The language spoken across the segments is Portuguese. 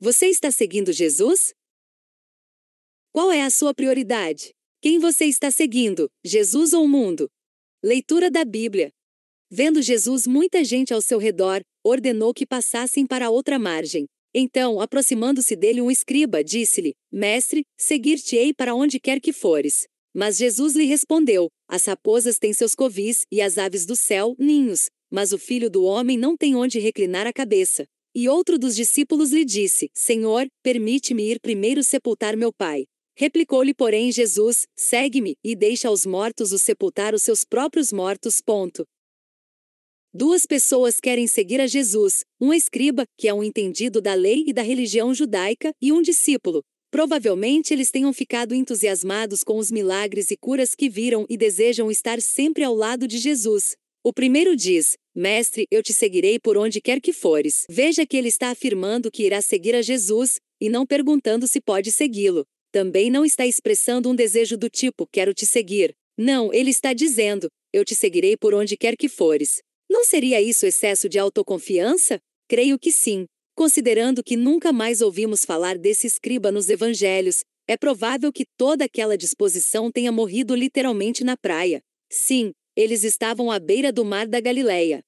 Você está seguindo Jesus? Qual é a sua prioridade? Quem você está seguindo, Jesus ou o mundo? Leitura da Bíblia. Vendo Jesus muita gente ao seu redor, ordenou que passassem para outra margem. Então, aproximando-se dele um escriba, disse-lhe: Mestre, seguir-te-ei para onde quer que fores. Mas Jesus lhe respondeu: As raposas têm seus covis e as aves do céu, ninhos, mas o filho do homem não tem onde reclinar a cabeça. E outro dos discípulos lhe disse: Senhor, permite-me ir primeiro sepultar meu pai. Replicou-lhe, porém, Jesus: Segue-me, e deixa aos mortos o sepultar os seus próprios mortos. Ponto. Duas pessoas querem seguir a Jesus: um escriba, que é um entendido da lei e da religião judaica, e um discípulo. Provavelmente eles tenham ficado entusiasmados com os milagres e curas que viram e desejam estar sempre ao lado de Jesus, o primeiro diz: Mestre, eu te seguirei por onde quer que fores. Veja que ele está afirmando que irá seguir a Jesus, e não perguntando se pode segui-lo. Também não está expressando um desejo do tipo: quero te seguir. Não, ele está dizendo: eu te seguirei por onde quer que fores. Não seria isso excesso de autoconfiança? Creio que sim. Considerando que nunca mais ouvimos falar desse escriba nos evangelhos, é provável que toda aquela disposição tenha morrido literalmente na praia. Sim, eles estavam à beira do mar da Galileia.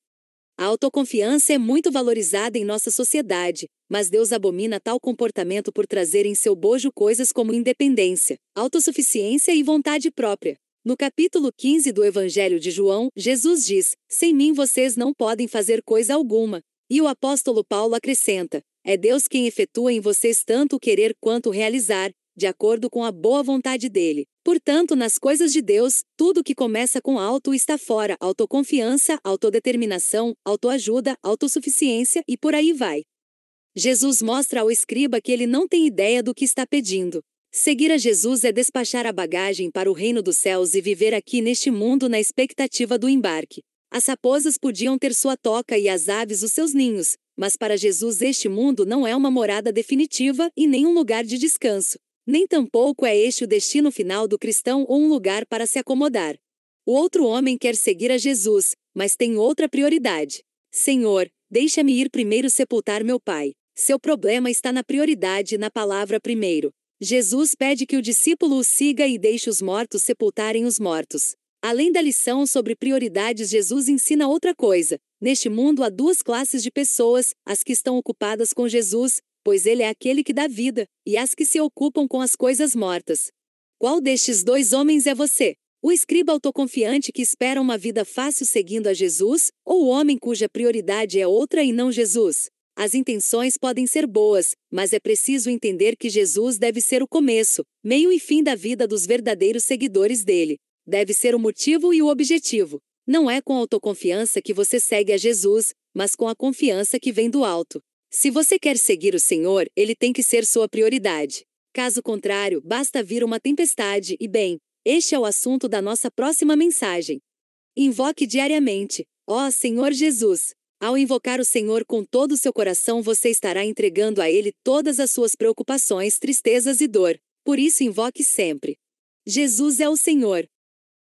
A autoconfiança é muito valorizada em nossa sociedade, mas Deus abomina tal comportamento por trazer em seu bojo coisas como independência, autossuficiência e vontade própria. No capítulo 15 do Evangelho de João, Jesus diz: Sem mim vocês não podem fazer coisa alguma. E o apóstolo Paulo acrescenta: É Deus quem efetua em vocês tanto o querer quanto o realizar, de acordo com a boa vontade dele. Portanto, nas coisas de Deus, tudo que começa com alto está fora autoconfiança, autodeterminação, autoajuda, autossuficiência e por aí vai. Jesus mostra ao escriba que ele não tem ideia do que está pedindo. Seguir a Jesus é despachar a bagagem para o reino dos céus e viver aqui neste mundo na expectativa do embarque. As raposas podiam ter sua toca e as aves os seus ninhos, mas para Jesus este mundo não é uma morada definitiva e nem um lugar de descanso. Nem tampouco é este o destino final do cristão ou um lugar para se acomodar. O outro homem quer seguir a Jesus, mas tem outra prioridade. Senhor, deixa-me ir primeiro sepultar meu pai. Seu problema está na prioridade na palavra primeiro. Jesus pede que o discípulo o siga e deixe os mortos sepultarem os mortos. Além da lição sobre prioridades, Jesus ensina outra coisa. Neste mundo há duas classes de pessoas: as que estão ocupadas com Jesus pois ele é aquele que dá vida, e as que se ocupam com as coisas mortas. Qual destes dois homens é você? O escriba autoconfiante que espera uma vida fácil seguindo a Jesus, ou o homem cuja prioridade é outra e não Jesus? As intenções podem ser boas, mas é preciso entender que Jesus deve ser o começo, meio e fim da vida dos verdadeiros seguidores dele. Deve ser o motivo e o objetivo. Não é com autoconfiança que você segue a Jesus, mas com a confiança que vem do alto. Se você quer seguir o Senhor, ele tem que ser sua prioridade. Caso contrário, basta vir uma tempestade e bem, este é o assunto da nossa próxima mensagem. Invoque diariamente, ó Senhor Jesus. Ao invocar o Senhor com todo o seu coração, você estará entregando a Ele todas as suas preocupações, tristezas e dor. Por isso, invoque sempre. Jesus é o Senhor.